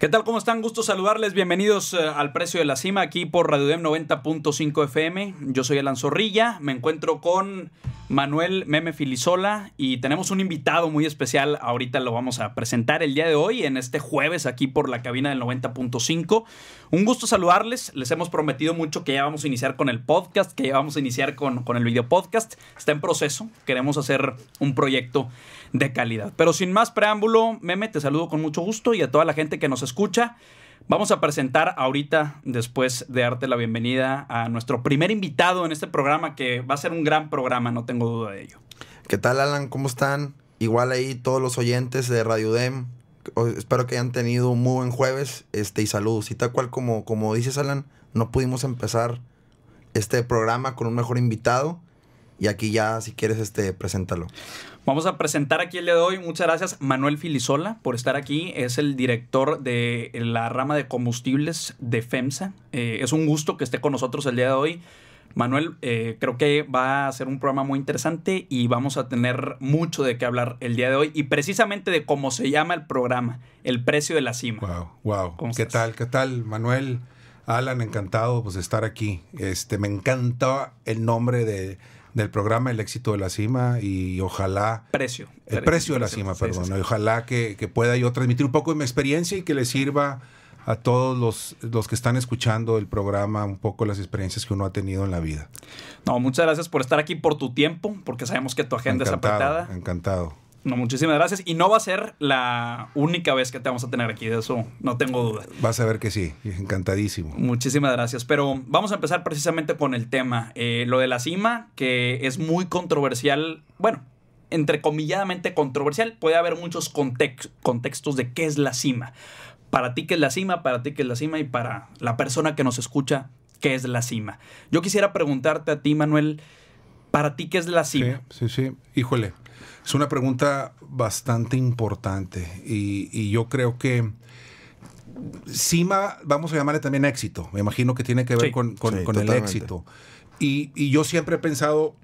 ¿Qué tal? ¿Cómo están? Gusto saludarles. Bienvenidos eh, al Precio de la Cima aquí por Radio 90.5 FM. Yo soy Alan Zorrilla. Me encuentro con Manuel Meme Filisola y tenemos un invitado muy especial, ahorita lo vamos a presentar el día de hoy, en este jueves aquí por la cabina del 90.5. Un gusto saludarles, les hemos prometido mucho que ya vamos a iniciar con el podcast, que ya vamos a iniciar con, con el video podcast, está en proceso, queremos hacer un proyecto de calidad. Pero sin más preámbulo, Meme, te saludo con mucho gusto y a toda la gente que nos escucha. Vamos a presentar ahorita, después de darte la bienvenida, a nuestro primer invitado en este programa, que va a ser un gran programa, no tengo duda de ello. ¿Qué tal, Alan? ¿Cómo están? Igual ahí todos los oyentes de Radio Dem. Espero que hayan tenido un muy buen jueves este, y saludos. Y tal cual como, como dices, Alan, no pudimos empezar este programa con un mejor invitado. Y aquí ya, si quieres, este, preséntalo. Vamos a presentar aquí el día de hoy. Muchas gracias, Manuel Filisola, por estar aquí. Es el director de la rama de combustibles de FEMSA. Eh, es un gusto que esté con nosotros el día de hoy. Manuel, eh, creo que va a ser un programa muy interesante y vamos a tener mucho de qué hablar el día de hoy y precisamente de cómo se llama el programa, El Precio de la Cima. Wow, wow. ¿Qué tal? ¿Qué tal, Manuel? Alan, encantado pues, de estar aquí. Este, me encanta el nombre de, del programa El éxito de la cima y ojalá... Precio. El precio de la cima, perdón. Y ojalá que, pueda yo transmitir un poco de mi experiencia y que le sirva a todos los, que están escuchando el programa, un poco las experiencias que uno ha tenido en la vida. No, muchas gracias por estar aquí, por tu tiempo, porque sabemos que tu agenda es apretada. Encantado. No, muchísimas gracias. Y no va a ser la única vez que te vamos a tener aquí, de eso no tengo duda. Vas a ver que sí, encantadísimo. Muchísimas gracias. Pero vamos a empezar precisamente con el tema. Eh, lo de la cima, que es muy controversial. Bueno, entrecomilladamente controversial. Puede haber muchos contextos de qué es la cima. Para ti, qué es la cima, para ti, qué es la cima y para la persona que nos escucha, qué es la cima. Yo quisiera preguntarte a ti, Manuel, para ti, qué es la cima. Sí, sí, sí. Híjole. Es una pregunta bastante importante y, yo creo que Cima, vamos a llamarle también éxito. Me imagino que tiene que ver con, el éxito. Y, yo siempre he pensado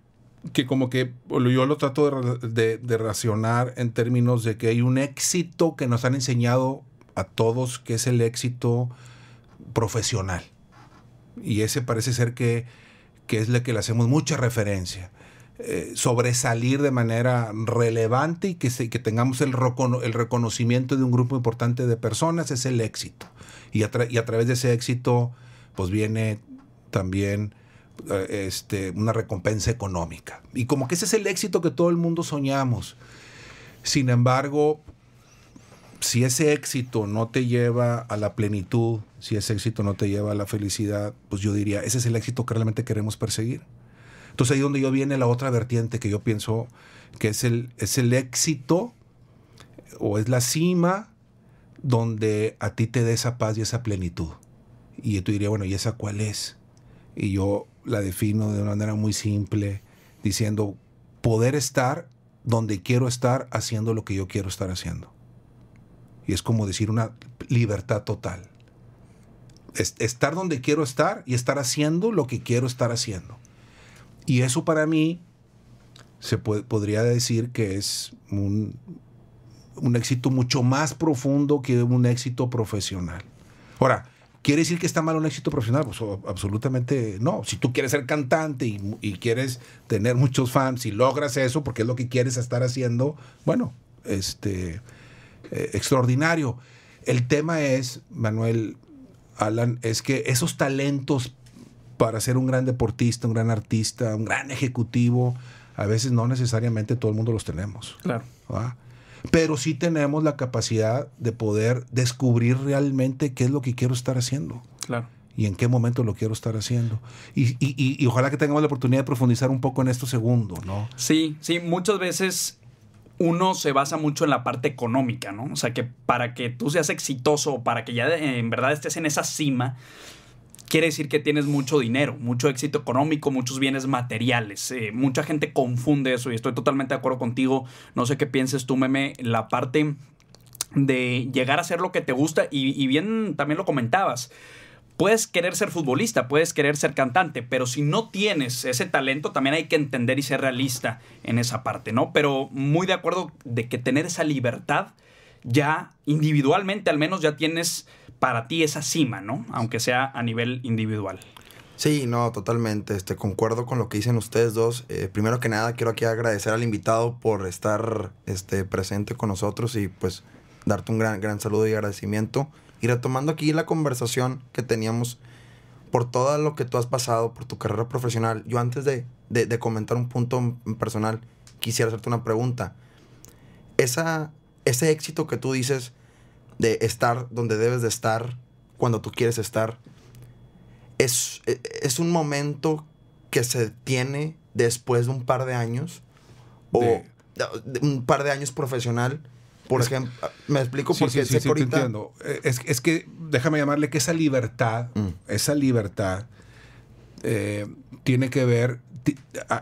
que como que yo lo trato de, racionar en términos de que hay un éxito que nos han enseñado a todos, que es el éxito profesional. Y ese parece ser que, que es la que le hacemos mucha referencia. Eh, sobresalir de manera relevante y que, tengamos el, reconocimiento de un grupo importante de personas es el éxito. Y a, través de ese éxito, pues viene también eh, este, una recompensa económica. Y como que ese es el éxito que todo el mundo soñamos. Sin embargo, si ese éxito no te lleva a la plenitud, si ese éxito no te lleva a la felicidad, pues yo diría, ese es el éxito que realmente queremos perseguir. Entonces ahí donde yo viene la otra vertiente que yo pienso que es el, es el éxito o es la cima donde a ti te dé esa paz y esa plenitud. Y yo te diría, bueno, ¿y esa cuál es? Y yo la defino de una manera muy simple, diciendo poder estar donde quiero estar haciendo lo que yo quiero estar haciendo. Y es como decir una libertad total. estar donde quiero estar y estar haciendo lo que quiero estar haciendo. Y eso para mí se podría decir que es un, éxito mucho más profundo que un éxito profesional. Ahora, ¿Quiere decir que está mal un éxito profesional? Pues absolutamente no. Si tú quieres ser cantante y, quieres tener muchos fans y logras eso porque es lo que quieres estar haciendo, bueno, este, eh, extraordinario. El tema es, Manuel, Alan, es que esos talentos para ser un gran deportista, un gran artista, un gran ejecutivo, a veces no necesariamente todo el mundo los tenemos. Claro. Pero sí tenemos la capacidad de poder descubrir realmente qué es lo que quiero estar haciendo. Claro. Y en qué momento lo quiero estar haciendo. Y, y, y, y ojalá que tengamos la oportunidad de profundizar un poco en esto segundo, ¿no? Sí, sí, muchas veces uno se basa mucho en la parte económica, ¿no? O sea, que para que tú seas exitoso, para que ya en verdad estés en esa cima, quiere decir que tienes mucho dinero, mucho éxito económico, muchos bienes materiales. Eh, mucha gente confunde eso y estoy totalmente de acuerdo contigo. No sé qué pienses tú, meme, la parte de llegar a ser lo que te gusta y, y bien también lo comentabas. Puedes querer ser futbolista, puedes querer ser cantante, pero si no tienes ese talento, también hay que entender y ser realista en esa parte, ¿no? Pero muy de acuerdo de que tener esa libertad ya individualmente al menos ya tienes para ti esa cima, ¿no? Aunque sea a nivel individual. Sí, no, totalmente. Este, concuerdo con lo que dicen ustedes dos. Eh, primero que nada, quiero aquí agradecer al invitado por estar este, presente con nosotros y pues darte un gran, gran saludo y agradecimiento. Y retomando aquí la conversación que teníamos por todo lo que tú has pasado, por tu carrera profesional, yo antes de, de comentar un punto personal, quisiera hacerte una pregunta. Esa, ese éxito que tú dices de estar donde debes de estar, cuando tú quieres estar, es, e, es un momento que se tiene después de un par de años, o un par de años profesional, por ejemplo, me explico porque sí, sí, e, Es, que déjame llamarle que esa libertad, mm. esa libertad eh, tiene que ver.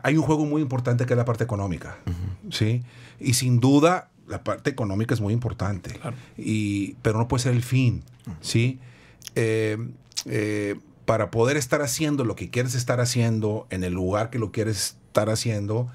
Hay un juego muy importante que es la parte económica, ¿sí? Y sin duda la parte económica es muy importante, y, pero no puede ser el fin, ¿sí? Eh, eh, para poder estar haciendo lo que quieres estar haciendo en el lugar que lo quieres estar haciendo,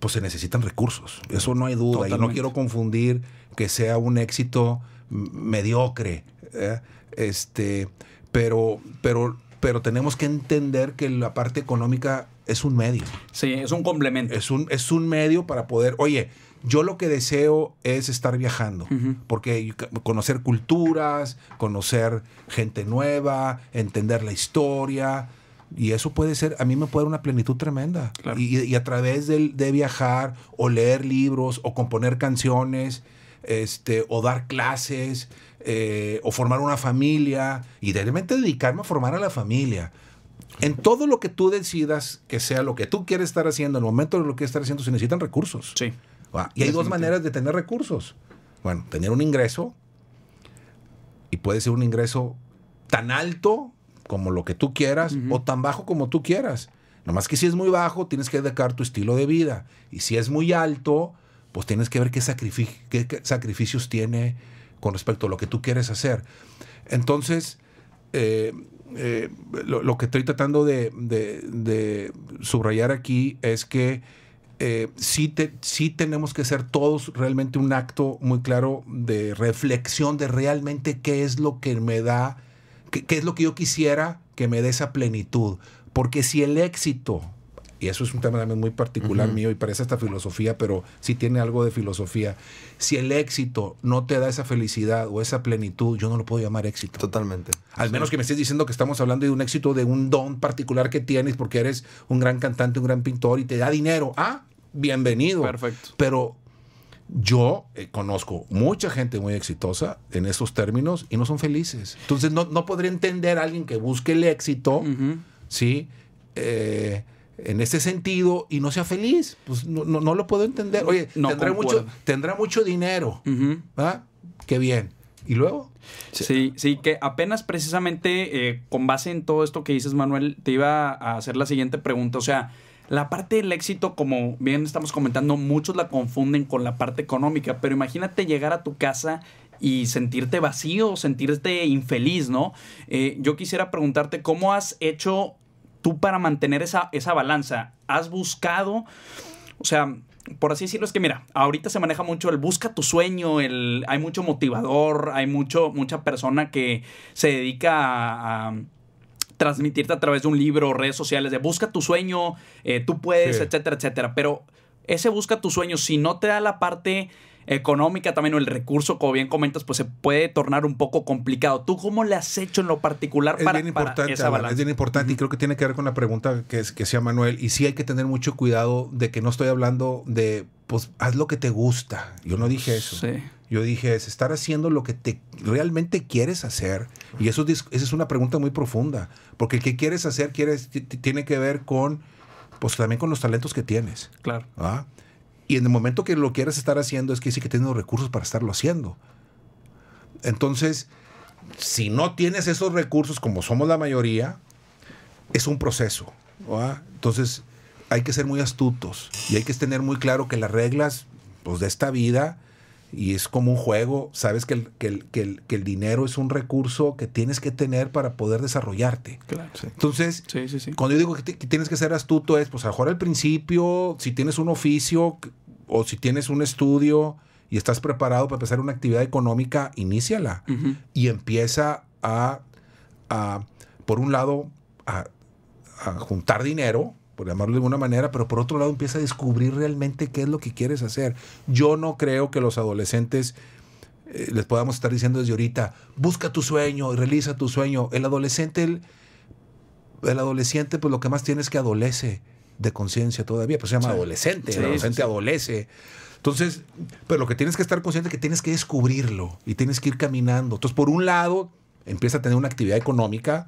pues se necesitan recursos. Eso no hay duda. yo Y no quiero confundir que sea un éxito mediocre. ¿eh? Este, pero, pero, pero tenemos que entender que la parte económica es un medio. Sí, es un complemento. Es un, es un medio para poder, oye, yo lo que deseo es estar viajando, porque conocer culturas, conocer gente nueva, entender la historia, y eso puede ser, a mí me puede dar una plenitud tremenda. Y, a través de, de, viajar, o leer libros, o componer canciones, este, o dar clases, eh, o formar una familia, y repente dedicarme a formar a la familia. En todo lo que tú decidas que sea lo que tú quieres estar haciendo, en el momento de lo que quieres estar haciendo, se necesitan recursos. Sí. Ah, y hay dos maneras de tener recursos. Bueno, tener un ingreso, y puede ser un ingreso tan alto como lo que tú quieras o tan bajo como tú quieras. Nomás que si es muy bajo, tienes que dedicar tu estilo de vida. Y si es muy alto, pues tienes que ver qué, sacrificios tiene con respecto a lo que tú quieres hacer. Entonces, eh, eh, lo, que estoy tratando de, subrayar aquí es que eh, sí, tenemos que ser todos realmente un acto muy claro de reflexión de realmente qué es lo que me da, qué es lo que yo quisiera que me dé esa plenitud. Porque si el éxito eso es un tema también muy particular mío y parece esta filosofía, pero sí tiene algo de filosofía. Si el éxito no te da esa felicidad o esa plenitud, yo no lo puedo llamar éxito. Totalmente. Al menos que me estés diciendo que estamos hablando de un éxito, de un don particular que tienes porque eres un gran cantante, un gran pintor y te da dinero. Ah, bienvenido. Perfecto. Pero yo eh, conozco mucha gente muy exitosa en esos términos y no son felices. Entonces no, no podría entender a alguien que busque el éxito, ¿sí? Eh, en ese sentido y no sea feliz. Pues no, no, lo puedo entender. Oye, tendrá, mucho, dinero. va Qué bien. ¿Y luego? Sí, sí, que apenas precisamente eh, con base en todo esto que dices, Manuel, te iba a hacer la siguiente pregunta. O sea, la parte del éxito, como bien estamos comentando, muchos la confunden con la parte económica, pero imagínate llegar a tu casa y sentirte vacío, sentirte infeliz, ¿no? Eh, yo quisiera preguntarte cómo has hecho tú para mantener esa, esa balanza, has buscado, o sea, por así decirlo, es que mira, ahorita se maneja mucho el busca tu sueño, el, hay mucho motivador, hay mucho, mucha persona que se dedica a, transmitirte a través de un libro, redes sociales, de busca tu sueño, eh, tú puedes, etcétera, etcétera. Pero ese busca tu sueño, si no te da la parte económica también o el recurso, como bien comentas, pues se puede tornar un poco complicado. ¿Tú cómo le has hecho en lo particular es para, importante, esa Es bien importante y creo que tiene que ver con la pregunta que, hacía Manuel. Y sí hay que tener mucho cuidado de que no estoy hablando de, pues, haz lo que te gusta. Yo no dije eso. Yo dije, es estar haciendo lo que te realmente quieres hacer. Y eso, esa es una pregunta muy profunda. Porque el que quieres hacer quieres, tiene que ver con, pues también con los talentos que tienes. Claro. ¿Ah? Y en el momento que lo quieras estar haciendo, es que sí que tienes los recursos para estarlo haciendo. Entonces, si no tienes esos recursos, como somos la mayoría, es un proceso. Entonces, hay que ser muy astutos y hay que tener muy claro que las reglas pues, de esta vida y es como un juego, sabes que el, que, dinero es un recurso que tienes que tener para poder desarrollarte. Claro, Entonces, cuando yo digo que, tienes que ser astuto es, pues a al principio, si tienes un oficio o si tienes un estudio y estás preparado para empezar una actividad económica, iníciala y empieza a, por un lado, a juntar dinero, por llamarlo de alguna manera, pero por otro lado empieza a descubrir realmente qué es lo que quieres hacer. Yo no creo que los adolescentes eh, les podamos estar diciendo desde ahorita, busca tu sueño, realiza tu sueño. El adolescente, el, el adolescente, pues lo que más tiene es que adolece de conciencia todavía, pues se llama adolescente, el adolescente adolece. Entonces, pero lo que tienes que estar consciente es que tienes que descubrirlo y tienes que ir caminando. Entonces, por un lado, empieza a tener una actividad económica,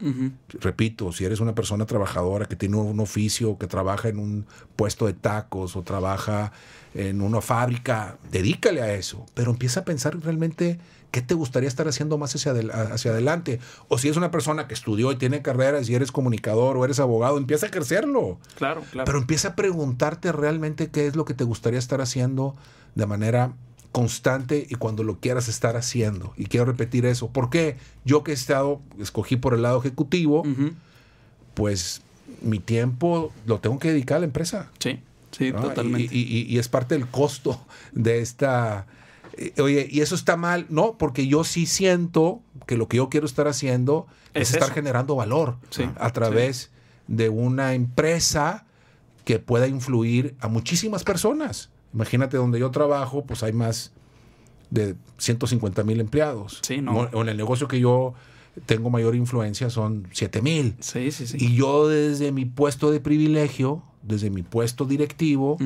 repito, si eres una persona trabajadora que tiene un oficio, que trabaja en un puesto de tacos o trabaja en una fábrica, dedícale a eso, pero empieza a pensar realmente qué te gustaría estar haciendo más hacia, adelante. O si es una persona que estudió y tiene carreras y eres comunicador o eres abogado, empieza a ejercerlo. Claro, claro. Pero empieza a preguntarte realmente qué es lo que te gustaría estar haciendo de manera constante y cuando lo quieras estar haciendo. Y quiero repetir eso. ¿Por qué? Yo que he estado, escogí por el lado ejecutivo, pues mi tiempo lo tengo que dedicar a la empresa. Sí, sí, totalmente. Y, es parte del costo de esta... Eh, oye, ¿y eso está mal? No, porque yo sí siento que lo que yo quiero estar haciendo es, estar generando valor a través de una empresa que pueda influir a muchísimas personas. Imagínate donde yo trabajo, pues hay más de 150 mil empleados. Sí, no. en el negocio que yo tengo mayor influencia son 7 mil. Sí, sí, sí. Y yo desde mi puesto de privilegio, desde mi puesto directivo,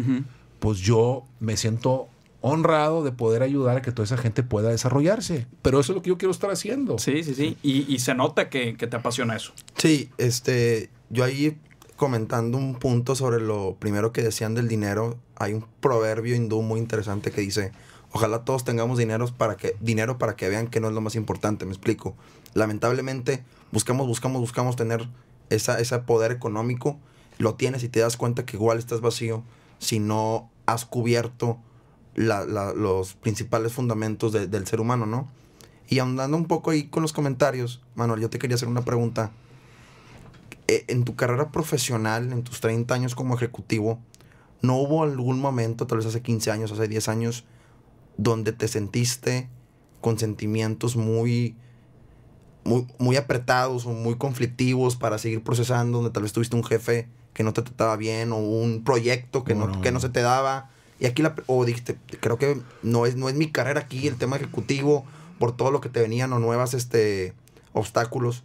pues yo me siento honrado de poder ayudar a que toda esa gente pueda desarrollarse. Pero eso es lo que yo quiero estar haciendo. Sí, sí, sí. Y, se nota que, que, te apasiona eso. Sí, este, yo ahí comentando un punto sobre lo primero que decían del dinero, hay un proverbio hindú muy interesante que dice, ojalá todos tengamos dinero para que, dinero para que vean que no es lo más importante, me explico. Lamentablemente, buscamos, buscamos, buscamos tener esa, ese poder económico, lo tienes y te das cuenta que igual estás vacío si no has cubierto los principales fundamentos del ser humano, ¿no? Y ahondando un poco ahí con los comentarios, Manuel, yo te quería hacer una pregunta eh, en tu carrera profesional, en tus 30 años como ejecutivo, ¿no hubo algún momento, tal vez hace 15 años, hace 10 años, donde te sentiste con sentimientos muy, muy, apretados o muy conflictivos para seguir procesando, donde tal vez tuviste un jefe que no te trataba bien o un proyecto que, no, que no se te daba? Y aquí la, o dijiste, creo que no es, no es mi carrera aquí, el tema ejecutivo, por todo lo que te venían o nuevas este, obstáculos.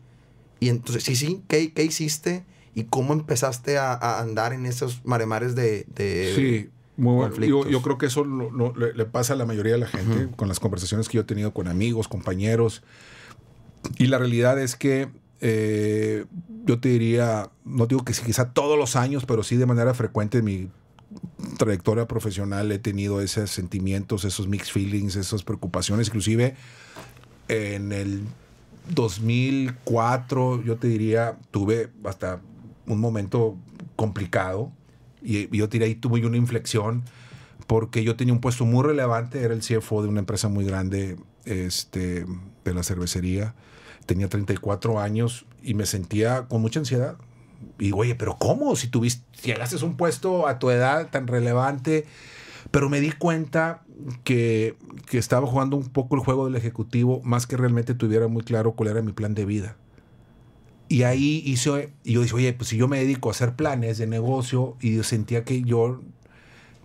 Y entonces, sí, sí, ¿qué, qué hiciste? ¿Y cómo empezaste a, andar en esos maremares de, de sí. Muy bueno. Yo, yo, creo que eso le pasa a la mayoría de la gente con las conversaciones que yo he tenido con amigos, compañeros. Y la realidad es que eh, yo te diría, no digo que quizá todos los años, pero sí de manera frecuente en mi trayectoria profesional he tenido esos sentimientos, esos mixed feelings, esas preocupaciones. Inclusive en el 2004, yo te diría, tuve hasta un momento complicado y, yo tiré ahí tuve una inflexión porque yo tenía un puesto muy relevante, era el CFO de una empresa muy grande este, de la cervecería, tenía 34 años y me sentía con mucha ansiedad. Y digo, oye, pero ¿cómo? Si tuviste, si llegaste un puesto a tu edad tan relevante, pero me di cuenta que, estaba jugando un poco el juego del Ejecutivo más que realmente tuviera muy claro cuál era mi plan de vida. Y ahí hice, y yo dije, oye, pues si yo me dedico a hacer planes de negocio y yo sentía que yo,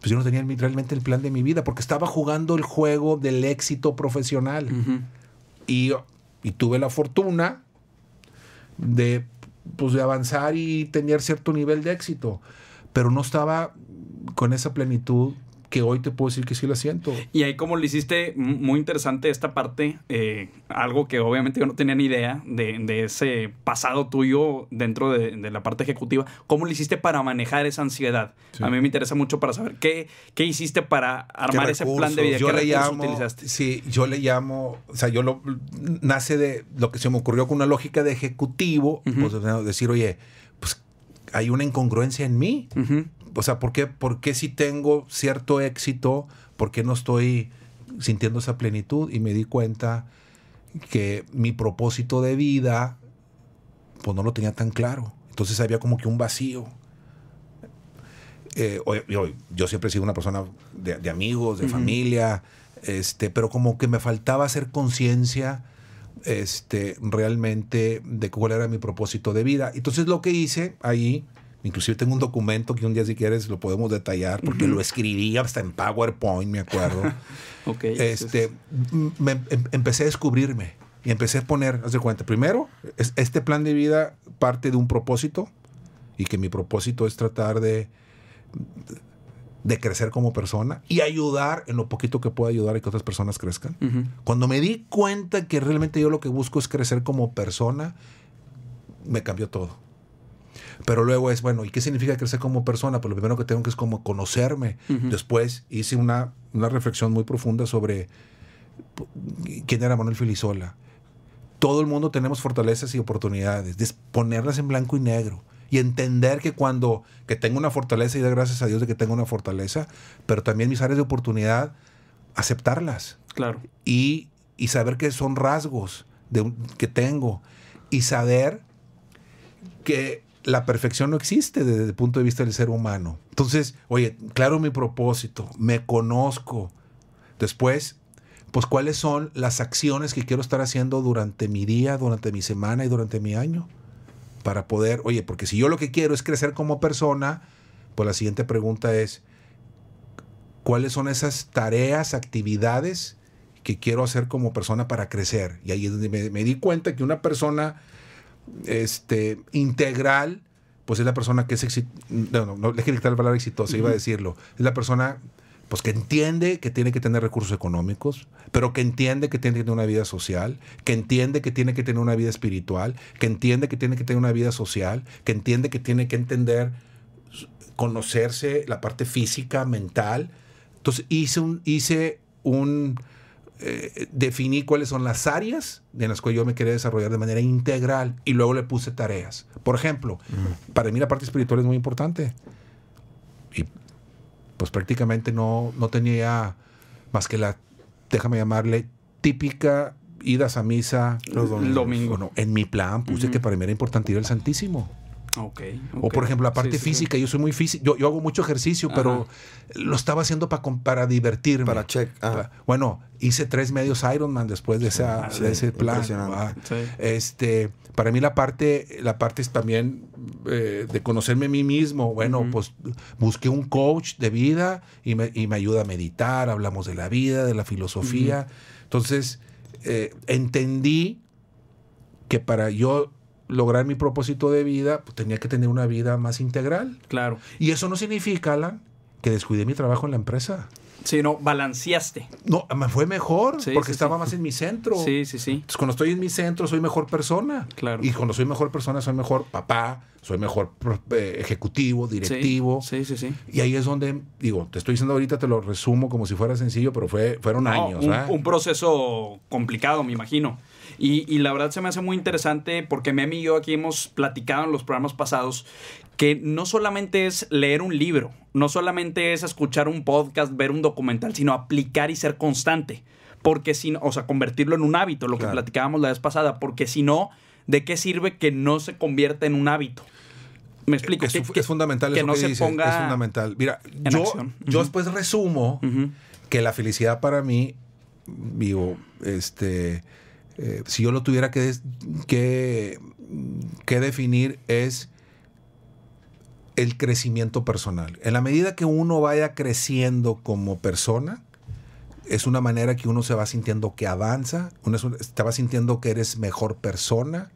pues yo no tenía realmente el plan de mi vida porque estaba jugando el juego del éxito profesional. y, tuve la fortuna de, pues, de avanzar y tener cierto nivel de éxito, pero no estaba con esa plenitud que hoy te puedo decir que sí la siento. Y ahí como le hiciste muy interesante esta parte, eh, algo que obviamente yo no tenía ni idea de, ese pasado tuyo dentro de, la parte ejecutiva, ¿cómo le hiciste para manejar esa ansiedad? A mí me interesa mucho para saber qué, qué hiciste para armar ese plan de vida, yo qué le utilizaste. Sí, yo le llamo, o sea, yo lo, nace de lo que se me ocurrió con una lógica de ejecutivo, pues, decir, oye, pues hay una incongruencia en mí o sea, ¿por qué, si tengo cierto éxito, por qué no estoy sintiendo esa plenitud? Y me di cuenta que mi propósito de vida, pues no lo tenía tan claro. Entonces había como que un vacío. Eh, yo, siempre he sido una persona de, amigos, de familia, este, pero como que me faltaba hacer conciencia este, realmente de cuál era mi propósito de vida. Entonces lo que hice ahí Inclusive tengo un documento que un día si quieres lo podemos detallar porque lo escribí hasta en PowerPoint, me acuerdo. okay, este, em, em, empecé a descubrirme y empecé a poner, haz cuenta, primero, este plan de vida parte de un propósito y que mi propósito es tratar de, de crecer como persona y ayudar en lo poquito que pueda ayudar a que otras personas crezcan. Cuando me di cuenta que realmente yo lo que busco es crecer como persona, me cambió todo. Pero luego es, bueno, ¿y qué significa crecer como persona? Pues lo primero que tengo que es como conocerme. Después hice una, una reflexión muy profunda sobre quién era Manuel Filisola. Todo el mundo tenemos fortalezas y oportunidades. de ponerlas en blanco y negro y entender que cuando que tengo una fortaleza y dar gracias a Dios de que tengo una fortaleza, pero también mis áreas de oportunidad, aceptarlas. Claro. Y, saber que son rasgos que tengo y saber que la perfección no existe desde el punto de vista del ser humano. Entonces, oye, claro mi propósito, me conozco. Después, pues cuáles son las acciones que quiero estar haciendo durante mi día, durante mi semana y durante mi año. Para poder, oye, porque si yo lo que quiero es crecer como persona, pues la siguiente pregunta es, ¿cuáles son esas tareas, actividades que quiero hacer como persona para crecer? Y ahí es donde me, me di cuenta que una persona este, integral, pues es la persona que es exitosa. No, no, no le quiero la palabra exitosa, iba a decirlo. Es la persona pues que entiende que tiene que tener recursos económicos, pero que entiende que tiene que tener una vida social, que entiende que tiene que tener una vida espiritual, que entiende que tiene que tener una vida social, que entiende que tiene que entender, conocerse la parte física, mental. Entonces hice un, hice un eh, definí cuáles son las áreas en las cuales yo me quería desarrollar de manera integral y luego le puse tareas. Por ejemplo, para mí la parte espiritual es muy importante. Y pues prácticamente no, no tenía más que la, déjame llamarle, típica idas a misa Domingo. en mi plan puse que para mí era importante ir al Santísimo. O por ejemplo, la parte física, yo soy muy físico, yo, hago mucho ejercicio, pero lo estaba haciendo para divertirme. Para Bueno, hice tres medios Ironman después de, ese plan. Este, para mí la parte, la parte es también eh, de conocerme a mí mismo. Bueno, pues busqué un coach de vida y me, ayuda a meditar, hablamos de la vida, de la filosofía. Entonces, eh, entendí que para yo lograr mi propósito de vida, pues tenía que tener una vida más integral. Claro. Y eso no significa, Alan, que descuidé mi trabajo en la empresa. Sí, no, balanceaste. No, me fue mejor porque estaba más en mi centro. Sí, sí, sí. Entonces, cuando estoy en mi centro, soy mejor persona. Claro. Y cuando soy mejor persona, soy mejor papá, soy mejor eh, ejecutivo, directivo. Sí, sí, sí, Y ahí es donde, digo, te estoy diciendo ahorita, te lo resumo como si fuera sencillo, pero fue, fueron años. Un, un proceso complicado, me imagino. Y, la verdad se me hace muy interesante porque mi y yo aquí hemos platicado en los programas pasados que no solamente es leer un libro, no solamente es escuchar un podcast, ver un documental, sino aplicar y ser constante. Porque si, o sea, convertirlo en un hábito, lo que platicábamos la vez pasada, porque si no, ¿de qué sirve que no se convierta en un hábito? Me explico. Es, que, es fundamental que, que no se ponga. Es fundamental. Mira, yo, después resumo que la felicidad para mí, digo, este eh, si yo lo tuviera que, que, definir, es el crecimiento personal. En la medida que uno vaya creciendo como persona, es una manera que uno se va sintiendo que avanza, uno se va sintiendo que eres mejor persona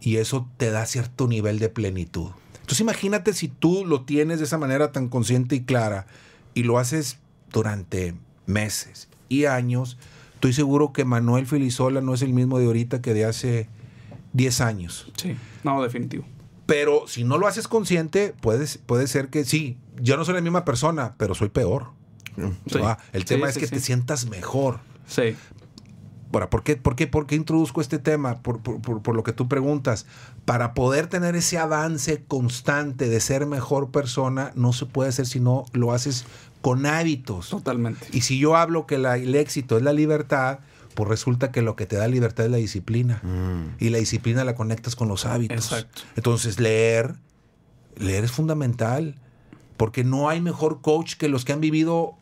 y eso te da cierto nivel de plenitud. Entonces imagínate si tú lo tienes de esa manera tan consciente y clara y lo haces durante meses y años Estoy seguro que Manuel Filisola no es el mismo de ahorita que de hace 10 años. Sí, no, definitivo. Pero si no lo haces consciente, puedes, puede ser que sí, yo no soy la misma persona, pero soy peor. Ah, el tema es que te sientas mejor. Sí. Ahora, ¿por qué, por qué, por introduzco este tema? Por, por, lo que tú preguntas. Para poder tener ese avance constante de ser mejor persona, no se puede hacer si no lo haces con hábitos. Totalmente. Y si yo hablo que el éxito es la libertad, pues resulta que lo que te da libertad es la disciplina. Mm. Y la disciplina la conectas con los hábitos. Exacto. Entonces, leer, leer es fundamental. Porque no hay mejor coach que los que han vivido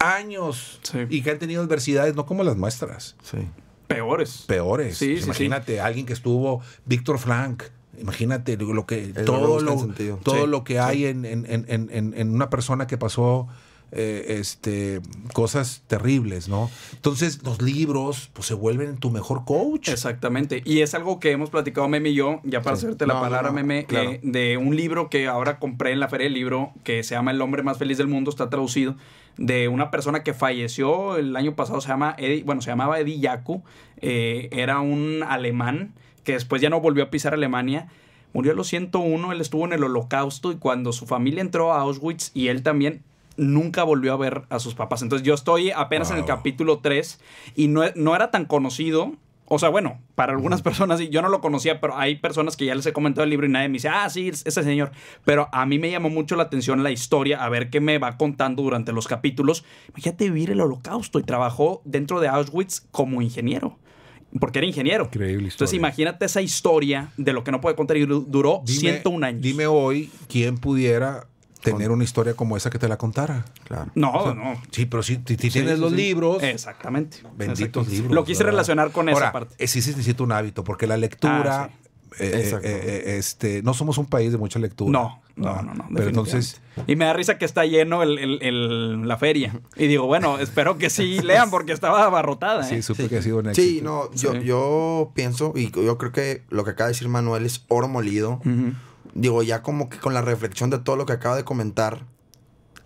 años y que han tenido adversidades, no como las nuestras. Sí. Peores. Peores. imagínate, alguien que estuvo, Víctor Frank, Imagínate lo que todo, lo, todo lo que hay en, una persona que pasó eh, este, cosas terribles, ¿no? Entonces los libros pues, se vuelven tu mejor coach. Exactamente. Y es algo que hemos platicado Meme y yo, ya para hacerte la palabra, Meme, eh, de un libro que ahora compré en la feria del libro, que se llama El hombre más feliz del mundo, está traducido, de una persona que falleció el año pasado, se llama bueno, se llamaba Eddie Yaku, eh, era un alemán que después ya no volvió a pisar Alemania. Murió a los 101, él estuvo en el holocausto y cuando su familia entró a Auschwitz y él también, nunca volvió a ver a sus papás. Entonces yo estoy apenas en el capítulo 3 y no, era tan conocido. O sea, bueno, para algunas personas y yo no lo conocía, pero hay personas que ya les he comentado el libro y nadie me dice, ah, sí, ese señor. Pero a mí me llamó mucho la atención la historia, a ver qué me va contando durante los capítulos. Imagínate vivir el holocausto y trabajó dentro de Auschwitz como ingeniero porque era ingeniero. Increíble historia. Entonces imagínate esa historia de lo que no puede contar y duró dime, 101 años. Dime hoy quién pudiera tener una historia como esa que te la contara. Claro. No, no. Sí, pero si, si, tienes los libros. Exactamente. Benditos libros. Lo quise relacionar con esa parte. Sí sí, necesito un hábito, porque la ah, lectura. Eh, eh, eh, este, no somos un país de mucha lectura. No. Ah, no, no, no. entonces. Y me da risa que está lleno la feria. Y digo, bueno, espero que sí lean porque estaba abarrotada. Sí, ¿eh? supe que ha sido Sí, no, yo, yo pienso y yo creo que lo que acaba de decir Manuel es oro molido. Digo, ya como que con la reflexión de todo lo que acaba de comentar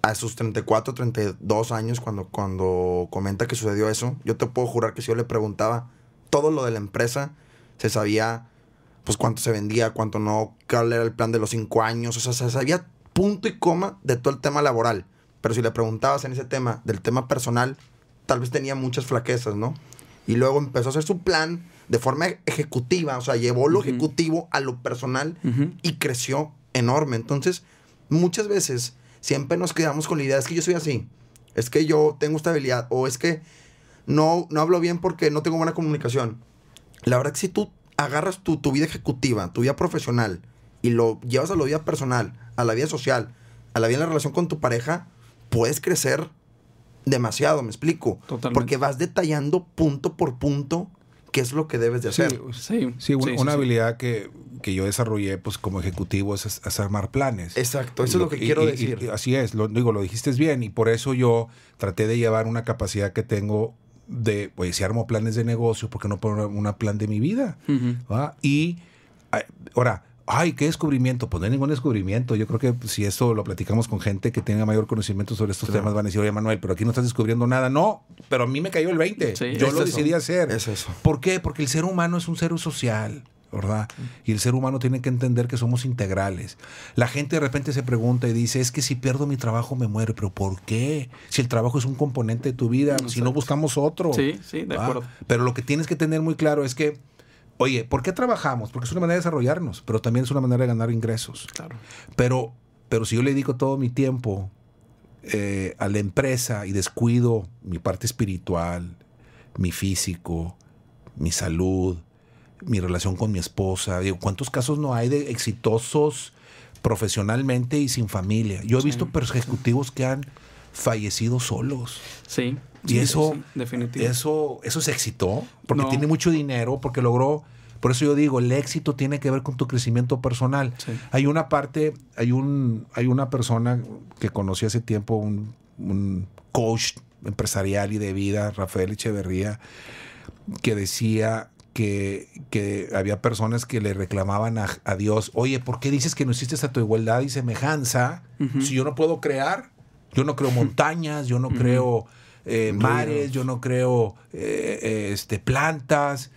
a sus 34, 32 años, cuando, cuando comenta que sucedió eso, yo te puedo jurar que si yo le preguntaba todo lo de la empresa, se sabía pues cuánto se vendía, cuánto no, cuál era el plan de los cinco años, o sea, se sabía punto y coma de todo el tema laboral. Pero si le preguntabas en ese tema, del tema personal, tal vez tenía muchas flaquezas, ¿no? Y luego empezó a hacer su plan de forma ejecutiva, o sea, llevó lo ejecutivo a lo personal y creció enorme. Entonces, muchas veces siempre nos quedamos con la idea, es que yo soy así, es que yo tengo estabilidad o es que no, no hablo bien porque no tengo buena comunicación. La verdad que si tú agarras tu, tu vida ejecutiva, tu vida profesional, y lo llevas a la vida personal, a la vida social, a la vida en la relación con tu pareja, puedes crecer demasiado, me explico. Totalmente. Porque vas detallando punto por punto qué es lo que debes de hacer. Sí, sí, una, habilidad que, yo desarrollé pues como ejecutivo es, armar planes. Exacto, eso es lo que quiero decir. así es, lo, digo, lo dijiste bien y por eso yo traté de llevar una capacidad que tengo de, pues si armo planes de negocio, ¿por qué no poner un plan de mi vida? Y ahora, ay, qué descubrimiento. Pues no hay ningún descubrimiento. Yo creo que si eso lo platicamos con gente que tenga mayor conocimiento sobre estos temas, van a decir, oye, Manuel, pero aquí no estás descubriendo nada. No, pero a mí me cayó el 20. yo lo decidí hacer. Es eso. ¿Por qué? Porque el ser humano es un ser social. Y el ser humano tiene que entender que somos integrales. La gente de repente se pregunta y dice, es que si pierdo mi trabajo me muero, pero ¿por qué? Si el trabajo es un componente de tu vida, si no buscamos otro. Sí, sí, de acuerdo. Pero lo que tienes que tener muy claro es que... Oye, ¿por qué trabajamos? Porque es una manera de desarrollarnos, pero también es una manera de ganar ingresos. Claro. Pero, pero si yo le dedico todo mi tiempo eh, a la empresa y descuido mi parte espiritual, mi físico, mi salud, mi relación con mi esposa. Digo, ¿cuántos casos no hay de exitosos profesionalmente y sin familia? Yo he visto ejecutivos que han fallecido solos. Sí. Y eso, eso, eso se exitó porque tiene mucho dinero, porque logró. Por eso yo digo, el éxito tiene que ver con tu crecimiento personal. Hay una parte, hay un, hay una persona que conocí hace tiempo, un, un coach empresarial y de vida, Rafael Echeverría, que decía que, que, había personas que le reclamaban a, Dios, oye, ¿por qué dices que no hiciste a tu igualdad y semejanza? Si yo no puedo crear, yo no creo montañas, yo no creo eh, mares, yo no creo eh, eh, este, plantas.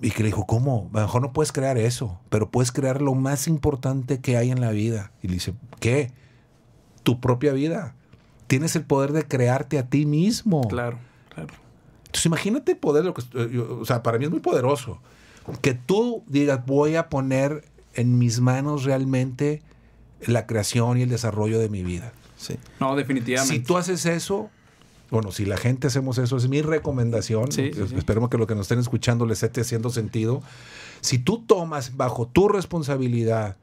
Y que le dijo, ¿cómo? A lo mejor no puedes crear eso, pero puedes crear lo más importante que hay en la vida. Y le dice, ¿qué? Tu propia vida. Tienes el poder de crearte a ti mismo. Claro, claro. Entonces imagínate el poder, lo que, eh, o sea, para mí es muy poderoso. Que tú digas, voy a poner en mis manos realmente la creación y el desarrollo de mi vida. Sí. No, definitivamente. Si tú haces eso, bueno, si la gente hacemos eso, es mi recomendación. Esperemos que lo que nos estén escuchando les esté haciendo sentido. Si tú tomas bajo tu responsabilidad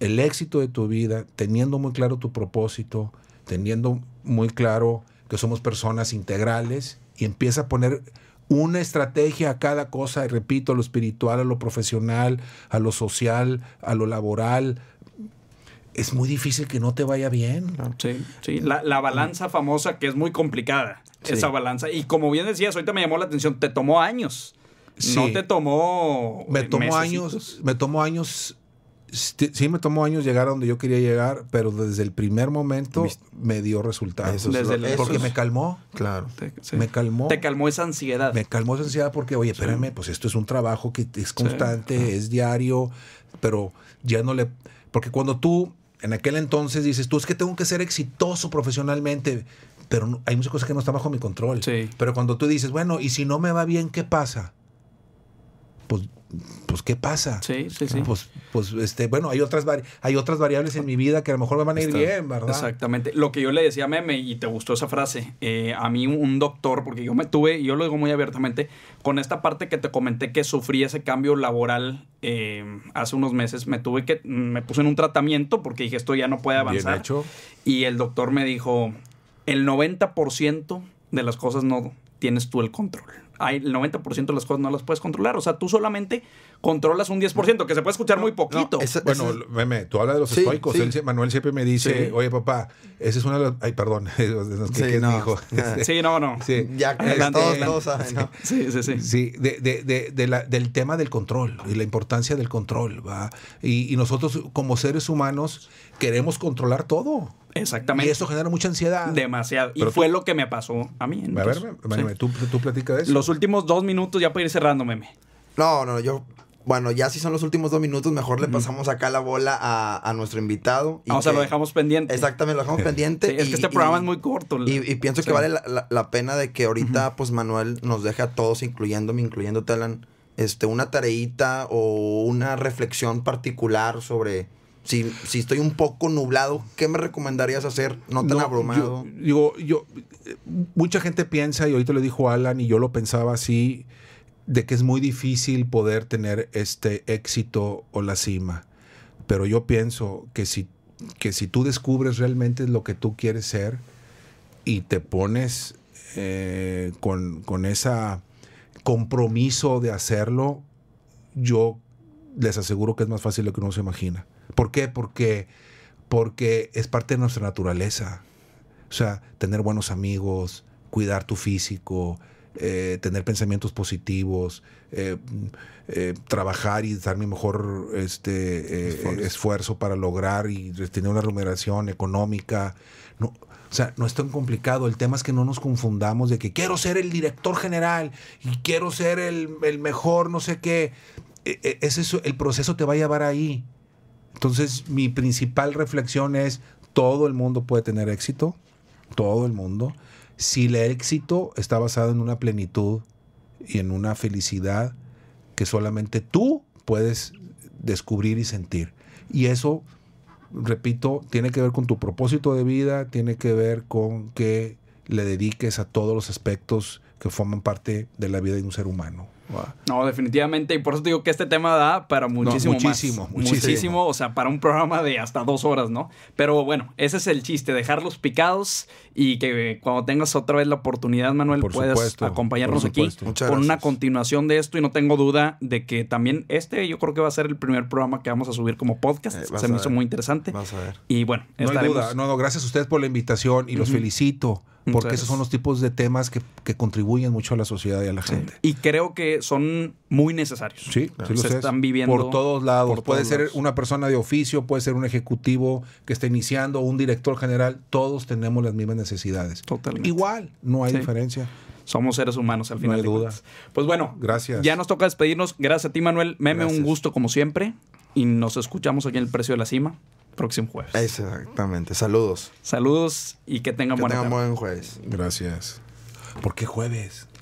el éxito de tu vida, teniendo muy claro tu propósito, teniendo muy claro que somos personas integrales, y empieza a poner una estrategia a cada cosa, y repito, a lo espiritual, a lo profesional, a lo social, a lo laboral, es muy difícil que no te vaya bien. Sí, sí. La, balanza famosa que es muy complicada, esa balanza. Y como bien decías, ahorita me llamó la atención, te tomó años. Sí. No te tomó. Eh, me tomó años, me tomó años sí me tomó años llegar a donde yo quería llegar, pero desde el primer momento me dio resultados. Eso, porque me calmó. Claro. Me calmó. Te calmó esa ansiedad. Me calmó esa ansiedad porque, oye, espérame, pues esto es un trabajo que es constante, es diario, pero ya no le... Porque cuando tú en aquel entonces dices, tú es que tengo que ser exitoso profesionalmente, pero hay muchas cosas que no están bajo mi control. Sí. Pero cuando tú dices, bueno, y si no me va bien, ¿qué pasa? pues ¿qué pasa? Sí, sí, sí. Pues, pues este, bueno, hay otras, hay otras variables en mi vida que a lo mejor me van a ir bien, ¿verdad? Exactamente. Lo que yo le decía a Meme, y te gustó esa frase, eh, a mí un doctor, porque yo me tuve, y yo lo digo muy abiertamente, con esta parte que te comenté que sufrí ese cambio laboral eh, hace unos meses, me tuve que, me puse en un tratamiento porque dije, esto ya no puede avanzar. Bien hecho. Y el doctor me dijo, el 90% de las cosas no tienes tú el control hay el 90% de las cosas no las puedes controlar. O sea, tú solamente controlas un 10%, que se puede escuchar muy poquito. bueno, meme, tú hablas de los estoicos. Manuel siempre me dice, oye, papá, ese es uno de los... Ay, perdón. ¿Qué, Dijo? sí, no, no. Ya, todos, todos saben, Sí, sí, sí. Sí, de, de, de, la, del tema del control y la importancia del control, ¿va? Y, y nosotros como seres humanos queremos controlar todo. Exactamente. Y eso genera mucha ansiedad. Demasiado. y fue lo que me pasó a mí. a ver, tú, tú platica de eso. Los últimos dos minutos ya para ir cerrando, Meme. No, no, yo bueno, ya si son los últimos dos minutos, mejor le pasamos acá la bola a, nuestro invitado. Y o sea, lo dejamos pendiente. Exactamente, lo dejamos pendiente. es que este programa es muy corto. Y, y pienso que vale la, pena de que ahorita, pues Manuel nos deje a todos, incluyéndome, incluyéndote, Alan, este, una tareita o una reflexión particular sobre si, estoy un poco nublado, ¿qué me recomendarías hacer? No tan abrumado. digo, yo, mucha gente piensa, y ahorita lo dijo Alan, y yo lo pensaba así, de que es muy difícil poder tener este éxito o la cima. Pero yo pienso que si, que si tú descubres realmente lo que tú quieres ser y te pones eh, con, con ese compromiso de hacerlo, yo les aseguro que es más fácil de lo que uno se imagina. ¿Por qué? Porque, porque es parte de nuestra naturaleza. O sea, tener buenos amigos, cuidar tu físico, eh, tener pensamientos positivos, eh, eh, trabajar y dar mi mejor este, esfuerzo. para lograr y tener una remuneración económica. No, o sea, no es tan complicado. El tema es que no nos confundamos de que quiero ser el director general y quiero ser el, el mejor, no sé qué. Ese e, es, el proceso te va a llevar ahí. Entonces, mi principal reflexión es, todo el mundo puede tener éxito, todo el mundo, si el éxito está basado en una plenitud y en una felicidad que solamente tú puedes descubrir y sentir. Y eso, repito, tiene que ver con tu propósito de vida, tiene que ver con que le dediques a todos los aspectos que forman parte de la vida de un ser humano. No, definitivamente. Y por eso digo que este tema da para muchísimo, muchísimo más. Muchísimo. Muchísimo. O sea, para un programa de hasta dos horas, ¿no? Pero bueno, ese es el chiste, dejarlos picados y que eh, cuando tengas otra vez la oportunidad, Manuel, puedas acompañarnos aquí con una continuación de esto. Y no tengo duda de que también este yo creo que va a ser el primer programa que vamos a subir como podcast. Eh, Se me hizo muy interesante. Vamos a ver. Y bueno, no estaremos... duda. No, no, gracias a ustedes por la invitación y los felicito. Porque esos son los tipos de temas que, contribuyen mucho a la sociedad y a la gente. Y creo que son muy necesarios. Sí, se están viviendo. Por todos lados. puede ser una persona de oficio, puede ser un ejecutivo que está iniciando, un director general. Todos tenemos las mismas necesidades. Totalmente. Igual, no hay diferencia. Somos seres humanos al final. de hay Pues bueno, gracias. Ya nos toca despedirnos. Gracias a ti, Manuel. Meme, un gusto como siempre. Y nos escuchamos aquí en el precio de la cima próximo jueves. Exactamente. Saludos. Saludos y que tengan, que buen jueves. Gracias. ¿Por qué jueves?